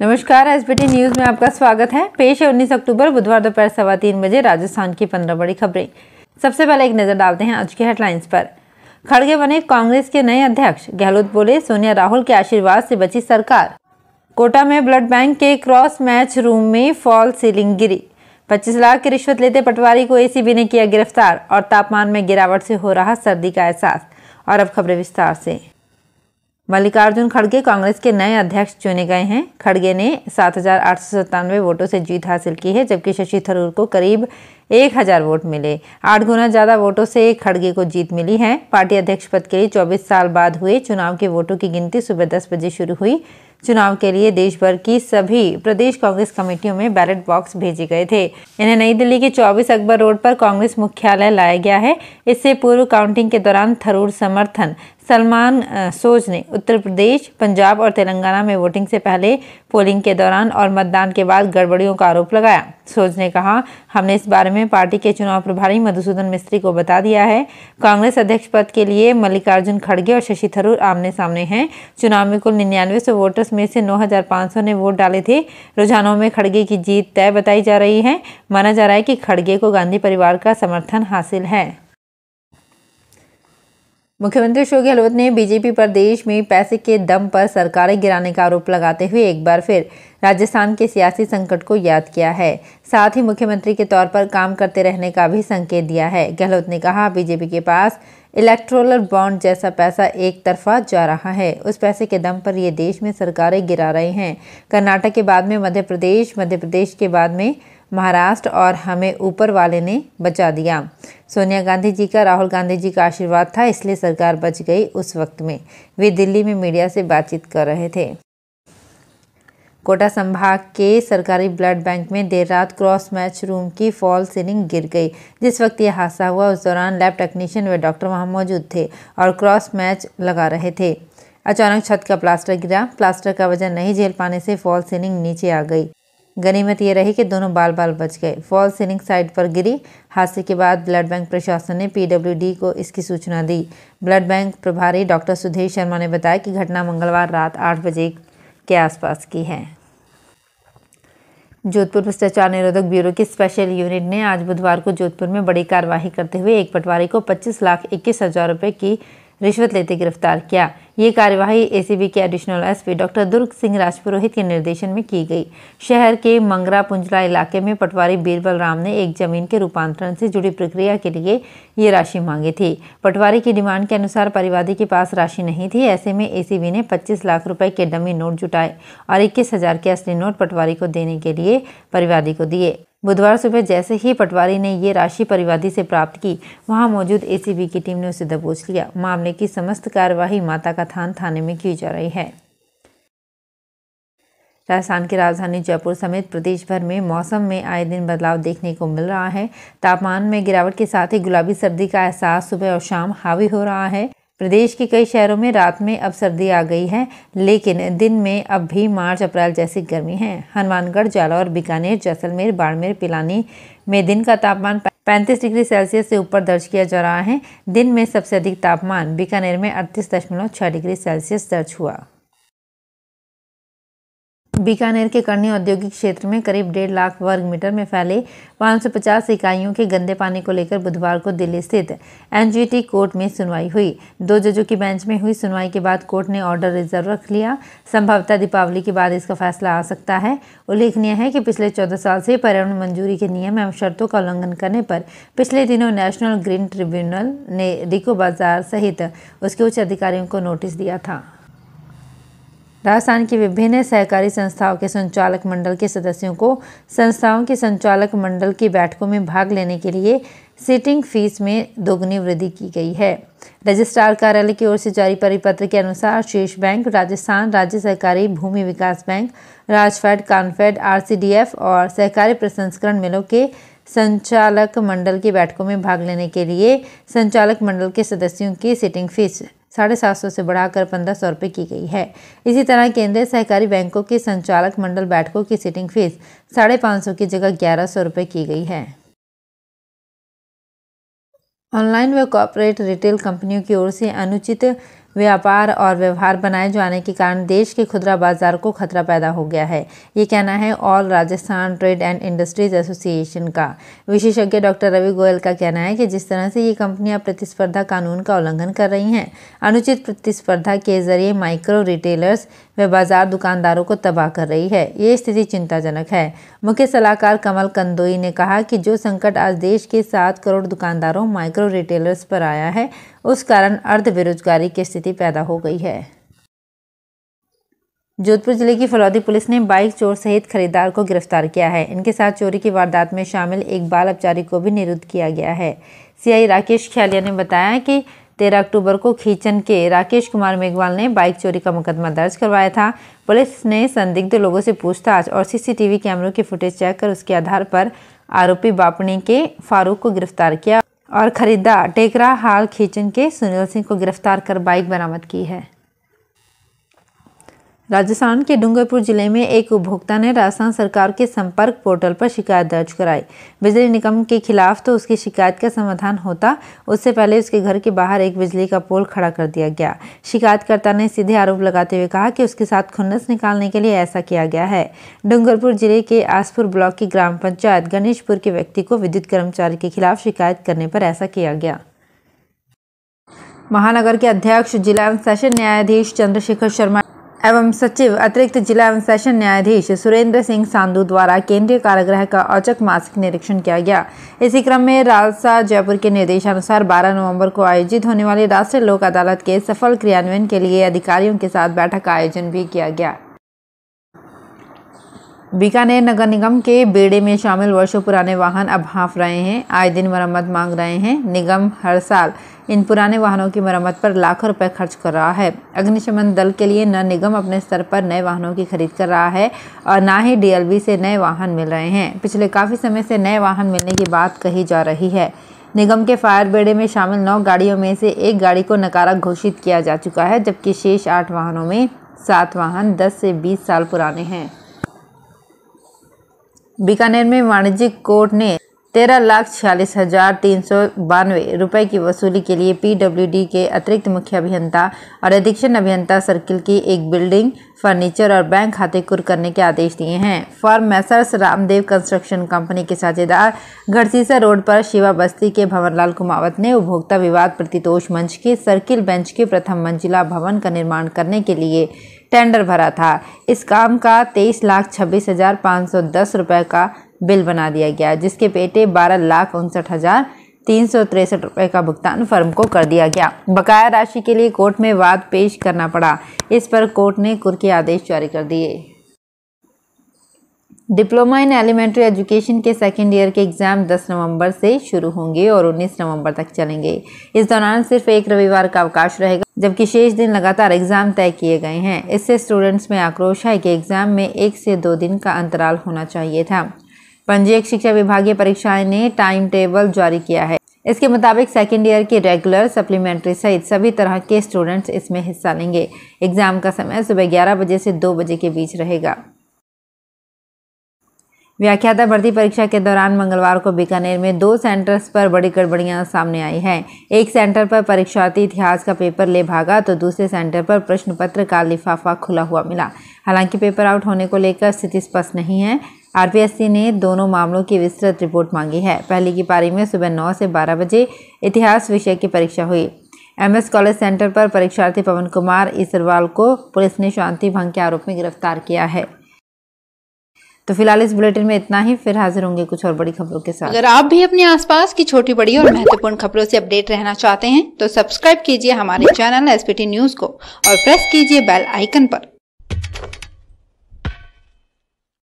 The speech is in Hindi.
नमस्कार एस न्यूज़ में आपका स्वागत है पेश है 19 अक्टूबर बुधवार दोपहर सवा तीन बजे राजस्थान की पंद्रह बड़ी खबरें सबसे पहले एक नज़र डालते हैं आज के हेडलाइंस पर खड़गे बने कांग्रेस के नए अध्यक्ष गहलोत बोले सोनिया राहुल के आशीर्वाद से बची सरकार कोटा में ब्लड बैंक के क्रॉस मैच रूम में फॉल सीलिंग गिरी पच्चीस लाख की रिश्वत लेते पटवारी को एसीबी ने किया गिरफ्तार और तापमान में गिरावट से हो रहा सर्दी का एहसास और अब खबरें विस्तार से मल्लिकार्जुन खड़गे कांग्रेस के नए अध्यक्ष चुने गए हैं खड़गे ने सात वोटों से जीत हासिल की है जबकि शशि थरूर को करीब एक हज़ार वोट मिले आठ गुना ज़्यादा वोटों से खड़गे को जीत मिली है पार्टी अध्यक्ष पद के लिए 24 साल बाद हुए चुनाव के वोटों की गिनती सुबह दस बजे शुरू हुई चुनाव के लिए देश भर की सभी प्रदेश कांग्रेस कमेटियों में बैलेट बॉक्स भेजे गए थे इन्हें नई दिल्ली के 24 अकबर रोड पर कांग्रेस मुख्यालय लाया गया है इससे पूर्व काउंटिंग के दौरान थरूर समर्थन सलमान सोज ने उत्तर प्रदेश पंजाब और तेलंगाना में वोटिंग से पहले पोलिंग के दौरान और मतदान के बाद गड़बड़ियों का आरोप लगाया सोज ने कहा हमने इस बारे में पार्टी के चुनाव प्रभारी मधुसूदन मिस्त्री को बता दिया है कांग्रेस अध्यक्ष पद के लिए मल्लिकार्जुन खड़गे और शशि थरूर आमने सामने हैं चुनाव में कुल निन्यानवे सौ वोटर्स में से नौ ने वोट डाले थे रुझानों में खड़गे की जीत तय बताई जा रही है माना जा रहा है कि खड़गे को गांधी परिवार का समर्थन हासिल है मुख्यमंत्री अशोक गहलोत ने बीजेपी पर देश में पैसे के दम पर सरकारें गिराने का आरोप लगाते हुए एक बार फिर राजस्थान के सियासी संकट को याद किया है साथ ही मुख्यमंत्री के तौर पर काम करते रहने का भी संकेत दिया है गहलोत ने कहा बीजेपी के पास इलेक्ट्रोलर बॉन्ड जैसा पैसा एक तरफा जा रहा है उस पैसे के दम पर ये देश में सरकारें गिरा रहे हैं कर्नाटक के बाद में मध्य प्रदेश मध्य प्रदेश के बाद में महाराष्ट्र और हमें ऊपर वाले ने बचा दिया सोनिया गांधी जी का राहुल गांधी जी का आशीर्वाद था इसलिए सरकार बच गई उस वक्त में वे दिल्ली में मीडिया से बातचीत कर रहे थे कोटा संभाग के सरकारी ब्लड बैंक में देर रात क्रॉस मैच रूम की फॉल सीलिंग गिर गई जिस वक्त यह हादसा हुआ उस दौरान लैब टेक्नीशियन व डॉक्टर वहां मौजूद थे और क्रॉस मैच लगा रहे थे अचानक छत का प्लास्टर गिरा प्लास्टर का वजन नहीं झेल पाने से फॉल सीलिंग नीचे आ गई गनीमत यह रही कि दोनों बाल बाल बच गए फॉल सीलिंग साइड पर गिरी हादसे के बाद ब्लड बैंक प्रशासन ने पीडब्ल्यूडी को इसकी सूचना दी ब्लड बैंक प्रभारी डॉक्टर सुधीर शर्मा ने बताया कि घटना मंगलवार रात आठ बजे के आसपास की है जोधपुर भ्रष्टाचार निरोधक ब्यूरो की स्पेशल यूनिट ने आज बुधवार को जोधपुर में बड़ी कार्यवाही करते हुए एक पटवारी को 25 लाख इक्कीस हज़ार रुपये की रिश्वत लेते गिरफ्तार किया ये कार्यवाही एसीबी के additional SP doctor Durg Singh Rajpurohit के निर्देशन में की गई शहर के मंगरा पुंजला इलाके में पटवारी बीरबल राम ने एक जमीन के रूपांतरण से जुड़ी प्रक्रिया के लिए ये राशि मांगी थी पटवारी की डिमांड के अनुसार परिवादी के पास राशि नहीं थी ऐसे में ए ने पच्चीस लाख रुपए के डमी नोट जुटाए और इक्कीस हजार के असली नोट पटवारी को देने के लिए परिवादी को दिए बुधवार सुबह जैसे ही पटवारी ने ये राशि परिवादी से प्राप्त की वहां मौजूद एसीबी की टीम ने उसे दबोच लिया मामले की समस्त कार्यवाही माता का थान थाने में की जा रही है राजस्थान की राजधानी जयपुर समेत प्रदेश भर में मौसम में आए दिन बदलाव देखने को मिल रहा है तापमान में गिरावट के साथ ही गुलाबी सर्दी का एहसास सुबह और शाम हावी हो रहा है प्रदेश के कई शहरों में रात में अब सर्दी आ गई है लेकिन दिन में अब भी मार्च अप्रैल जैसी गर्मी है हनुमानगढ़ जालौर बीकानेर जैसलमेर बाड़मेर पिलानी में दिन का तापमान 35 डिग्री सेल्सियस से ऊपर दर्ज किया जा रहा है दिन में सबसे अधिक तापमान बीकानेर में अड़तीस डिग्री सेल्सियस दर्ज हुआ बीकानेर के करनी औद्योगिक क्षेत्र में करीब डेढ़ लाख वर्ग मीटर में फैले 550 इकाइयों के गंदे पानी को लेकर बुधवार को दिल्ली स्थित एनजीटी कोर्ट में सुनवाई हुई दो जजों की बेंच में हुई सुनवाई के बाद कोर्ट ने ऑर्डर रिजर्व रख लिया संभवतः दीपावली के बाद इसका फैसला आ सकता है उल्लेखनीय है कि पिछले चौदह साल से पर्यावरण मंजूरी के नियम एवं शर्तों का उल्लंघन करने पर पिछले दिनों नेशनल ग्रीन ट्रिब्यूनल ने रिको बाजार सहित उसके उच्च अधिकारियों को नोटिस दिया था राजस्थान की विभिन्न सहकारी संस्थाओं के संचालक मंडल के सदस्यों को संस्थाओं के संचालक मंडल की बैठकों में भाग लेने के लिए सीटिंग फीस में दोगुनी वृद्धि की गई है रजिस्ट्रार कार्यालय की ओर से जारी परिपत्र के अनुसार शीर्ष बैंक राजस्थान राज्य सहकारी भूमि विकास बैंक राजफेड कानफेड आर और सहकारी प्रसंस्करण मिलों के संचालक मंडल की बैठकों में भाग लेने के लिए संचालक मंडल के सदस्यों की सीटिंग फीस साढ़े सात सौ से बढ़ाकर पंद्रह सौ रुपये की गई है इसी तरह केंद्रीय सहकारी बैंकों के संचालक मंडल बैठकों की सीटिंग फीस साढ़े पाँच सौ की जगह ग्यारह सौ रुपये की गई है ऑनलाइन व कॉरपोरेट रिटेल कंपनियों की ओर से अनुचित व्यापार और व्यवहार बनाए जाने के कारण देश के खुदरा बाजार को खतरा पैदा हो गया है ये कहना है all Rajasthan trade and industries association का विशेषज्ञ डॉक्टर रवि गोयल का कहना है कि जिस तरह से ये कंपनियां प्रतिस्पर्धा कानून का उल्लंघन कर रही हैं अनुचित प्रतिस्पर्धा के जरिए माइक्रो रिटेलर्स व बाजार दुकानदारों को तबाह कर रही है ये स्थिति चिंताजनक है मुख्य सलाहकार कमल कंदोई ने कहा कि जो संकट आज देश के सात करोड़ दुकानदारों माइक्रो रिटेलर्स पर आया है उस कारण अर्ध बेरोजगारी की स्थिति पैदा हो गई है जोधपुर जिले की फलौदी पुलिस ने बाइक चोर सहित खरीदार को गिरफ्तार किया है इनके साथ चोरी की वारदात में शामिल एक बाल अपचारी को भी निरुद्ध किया गया है सीआई राकेश ख्यालिया ने बताया कि तेरह अक्टूबर को खींचन के राकेश कुमार मेघवाल ने बाइक चोरी का मुकदमा दर्ज करवाया था पुलिस ने संदिग्ध लोगों से पूछताछ और सीसीटीवी कैमरों की फुटेज चेक कर उसके आधार पर आरोपी बापनी के फारूक को गिरफ्तार किया और खरीदा टेकरा हाल खींचन के सुनील सिंह को गिरफ्तार कर बाइक बरामद की है राजस्थान के डूंगरपुर जिले में एक उपभोक्ता ने राजस्थान सरकार के संपर्क पोर्टल पर शिकायत दर्ज कराई बिजली निगम के खिलाफ तो उसकी शिकायत का समाधान होता उससे पहले उसके घर के बाहर एक बिजली का पोल खड़ा कर दिया गया शिकायतकर्ता ने सीधे आरोप लगाते हुए कहा कि उसके साथ खुन्नस निकालने के लिए ऐसा किया गया है डूंगरपुर जिले के आसपुर ब्लॉक की ग्राम पंचायत गणेशपुर के व्यक्ति को विद्युत कर्मचारी के खिलाफ शिकायत करने पर ऐसा किया गया महानगर के अध्यक्ष जिला सेशन न्यायाधीश चंद्रशेखर शर्मा एवं सचिव अतिरिक्त जिला एवं सेशन न्यायाधीश सुरेंद्र सिंह सांधु द्वारा केंद्रीय कारागृह का औचक मासिक निरीक्षण किया गया इसी क्रम में राजसा जयपुर के निर्देशानुसार 12 नवंबर को आयोजित होने वाली राष्ट्रीय लोक अदालत के सफल क्रियान्वयन के लिए अधिकारियों के साथ बैठक का आयोजन भी किया गया बीकानेर नगर निगम के बेड़े में शामिल वर्षों पुराने वाहन अब हाँफ रहे हैं आए दिन मरम्मत मांग रहे हैं निगम हर साल इन पुराने वाहनों की मरम्मत पर लाखों रुपए खर्च कर रहा है अग्निशमन दल के लिए न निगम अपने स्तर पर नए वाहनों की खरीद कर रहा है और ना ही डीएलबी से नए वाहन मिल रहे हैं पिछले काफ़ी समय से नए वाहन मिलने की बात कही जा रही है निगम के फायर बेड़े में शामिल नौ गाड़ियों में से एक गाड़ी को नकारा घोषित किया जा चुका है जबकि शेष आठ वाहनों में सात वाहन दस से बीस साल पुराने हैं बीकानेर में वाणिज्यिक कोर्ट ने तेरह लाख छियालीस हजार तीन सौ बानवे रुपये की वसूली के लिए पीडब्ल्यूडी के अतिरिक्त मुख्य अभियंता और अधीक्षण अभियंता सर्किल की एक बिल्डिंग फर्नीचर और बैंक खाते कुर करने के आदेश दिए हैं firm messrs Ramdev construction company के साझेदार घरसीसा रोड पर शिवा बस्ती के भवनलाल कुमावत ने उपभोक्ता विवाद प्रतितोष मंच के सर्किल बेंच के प्रथम मंजिला भवन का निर्माण करने के लिए टेंडर भरा था इस काम का तेईस लाख छब्बीस हजार पाँच सौ दस रुपये का बिल बना दिया गया जिसके पेटे बारह लाख उनसठ हज़ार तीन सौ तिरसठ रुपये का भुगतान फर्म को कर दिया गया बकाया राशि के लिए कोर्ट में वाद पेश करना पड़ा इस पर कोर्ट ने कुर के आदेश जारी कर दिए डिप्लोमा इन एलिमेंट्री एजुकेशन के सेकेंड ईयर के एग्ज़ाम 10 नवंबर से शुरू होंगे और 19 नवंबर तक चलेंगे इस दौरान सिर्फ एक रविवार का अवकाश रहेगा जबकि शेष दिन लगातार एग्ज़ाम तय किए गए हैं इससे स्टूडेंट्स में आक्रोश है कि एग्ज़ाम में एक से दो दिन का अंतराल होना चाहिए था पंजीयक शिक्षा विभागीय परीक्षाएं ने टाइम टेबल जारी किया है इसके मुताबिक सेकेंड ईयर के रेगुलर सप्लीमेंट्री सहित सभी तरह के स्टूडेंट्स इसमें हिस्सा लेंगे एग्जाम का समय सुबह ग्यारह बजे से दो बजे के बीच रहेगा व्याख्याता भर्ती परीक्षा के दौरान मंगलवार को बीकानेर में दो सेंटर्स पर बड़ी गड़बड़ियां सामने आई हैं एक सेंटर पर परीक्षार्थी इतिहास का पेपर ले भागा तो दूसरे सेंटर पर प्रश्न पत्र का लिफाफा खुला हुआ मिला हालांकि पेपर आउट होने को लेकर स्थिति स्पष्ट नहीं है आरपीएससी ने दोनों मामलों की विस्तृत रिपोर्ट मांगी है पहले की पारी में सुबह नौ से बारह बजे इतिहास विषय की परीक्षा हुई एमएस कॉलेज सेंटर पर परीक्षार्थी पवन कुमार इसरवाल को पुलिस ने शांति भंग के आरोप में गिरफ्तार किया है तो फिलहाल इस बुलेटिन में इतना ही फिर हाजिर होंगे कुछ और बड़ी खबरों के साथ अगर आप भी अपने आसपास की छोटी बड़ी और महत्वपूर्ण खबरों से अपडेट रहना चाहते हैं तो सब्सक्राइब कीजिए हमारे चैनल एसपीटी न्यूज को और प्रेस कीजिए बेल आइकन पर